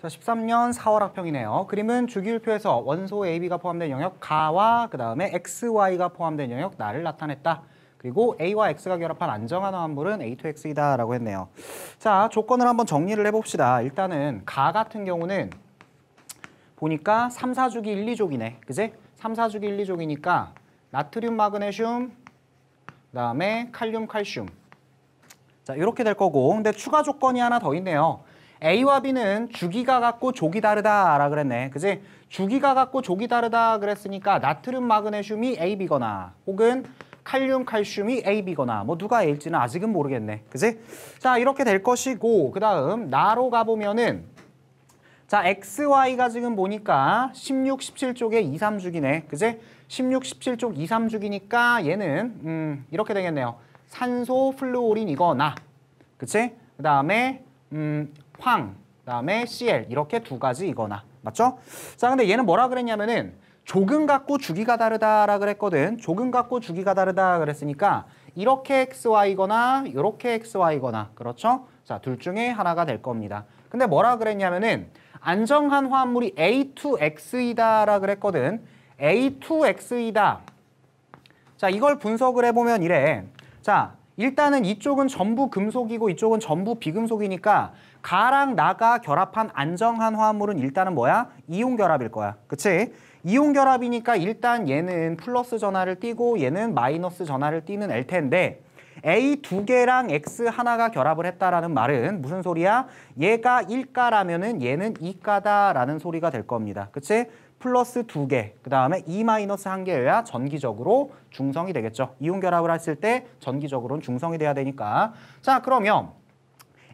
자, 13년 4월 학평이네요. 그림은 주기율표에서 원소 AB가 포함된 영역 가와 그 다음에 XY가 포함된 영역 나를 나타냈다. 그리고 A와 X가 결합한 안정한 화합물은 A2X이다 라고 했네요. 자, 조건을 한번 정리를 해봅시다. 일단은 가 같은 경우는 보니까 3, 4주기 1, 2족이네. 그지? 3, 4주기 1, 2족이니까 나트륨, 마그네슘, 그 다음에 칼륨, 칼슘. 자, 이렇게 될 거고 근데 추가 조건이 하나 더 있네요. A와 B는 주기가 같고 조기 다르다라 그랬네. 그지? 주기가 같고 조기 다르다 그랬으니까 나트륨 마그네슘이 A, B거나 혹은 칼륨, 칼슘이 A, B거나 뭐 누가 A일지는 아직은 모르겠네. 그지? 자, 이렇게 될 것이고 그 다음 나로 가보면은 자, XY가 지금 보니까 16, 17쪽에 2, 3주기네. 그지? 16, 17쪽 2, 3주기니까 얘는 음, 이렇게 되겠네요. 산소 플루오린이거나 그치? 그 다음에 음, 황, 그다음에 CL 이렇게 두 가지이거나 맞죠? 자 근데 얘는 뭐라 그랬냐면은 조금 갖고 주기가 다르다라 그랬거든. 조금 갖고 주기가 다르다 그랬으니까 이렇게 XY거나 이 이렇게 XY거나 이 그렇죠? 자 둘 중에 하나가 될 겁니다. 근데 뭐라 그랬냐면은 안정한 화합물이 A2X이다라 그랬거든. A2X이다. 자 이걸 분석을 해보면 이래. 자 일단은 이쪽은 전부 금속이고 이쪽은 전부 비금속이니까 가랑 나가 결합한 안정한 화합물은 일단은 뭐야? 이온 결합일 거야. 그치? 이온 결합이니까 일단 얘는 플러스 전화를 띄고 얘는 마이너스 전화를 띄는 l 텐데 A 두 개랑 X 하나가 결합을 했다라는 말은 무슨 소리야? 얘가 1가라면은 얘는 2가다라는 소리가 될 겁니다. 그치? 플러스 두 개, 그 다음에 이 e 마이너스 한 개여야 전기적으로 중성이 되겠죠. 이온 결합을 했을 때 전기적으로는 중성이 돼야 되니까. 자, 그러면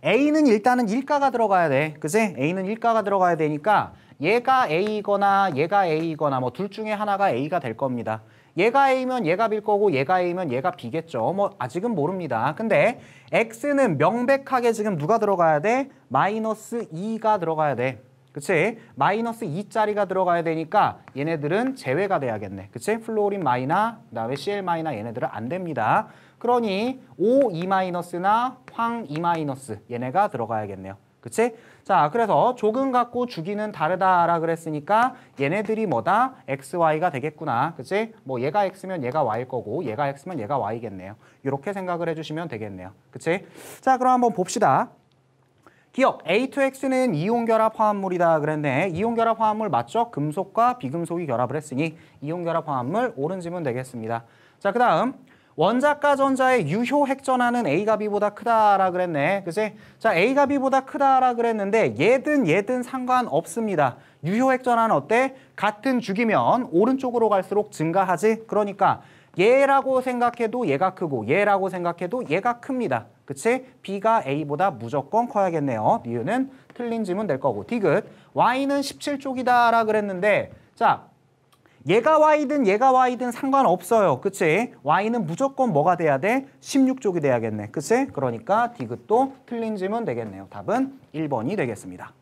A는 일단은 일가가 들어가야 돼. 그지? A는 일가가 들어가야 되니까 얘가 A이거나 얘가 A이거나 뭐 둘 중에 하나가 A가 될 겁니다. 얘가 A면 얘가 B일 거고 얘가 A면 얘가 B겠죠. 뭐 아직은 모릅니다. 근데 X는 명백하게 지금 누가 들어가야 돼? 마이너스 2가 들어가야 돼. 그치? 마이너스 2짜리가 들어가야 되니까 얘네들은 제외가 돼야겠네. 그치? 플로린 마이나 그다음에 CL 마이나 얘네들은 안 됩니다. 그러니 O E 마이너스나 황 E 마이너스 얘네가 들어가야겠네요. 그치? 자, 그래서 조금 갖고 주기는 다르다라 그랬으니까 얘네들이 뭐다? x, y가 되겠구나. 그치? 뭐 얘가 x면 얘가 y일 거고 얘가 x면 얘가 y겠네요. 이렇게 생각을 해주시면 되겠네요. 그치? 자, 그럼 한번 봅시다. 기억 A2X는 이온결합 화합물이다 그랬네. 이온결합 화합물 맞죠? 금속과 비금속이 결합을 했으니 이온결합 화합물 옳은 지문 되겠습니다. 자, 그 다음 원자가 전자의 유효 핵전하는 A가 B보다 크다라 그랬네. 그지? 자, A가 B보다 크다라 그랬는데 얘든 얘든 상관없습니다. 유효 핵전하는 어때? 같은 주기면 오른쪽으로 갈수록 증가하지? 그러니까 얘라고 생각해도 얘가 크고 얘라고 생각해도 얘가 큽니다. 그치? B가 A보다 무조건 커야겠네요. 이유는 틀린 지문 될 거고. 디귿. Y는 17쪽이다 라 그랬는데 자 얘가 Y든 얘가 Y든 상관없어요. 그치? Y는 무조건 뭐가 돼야 돼? 16쪽이 돼야겠네. 그치? 그러니까 디귿도 틀린 지문 되겠네요. 답은 1번이 되겠습니다.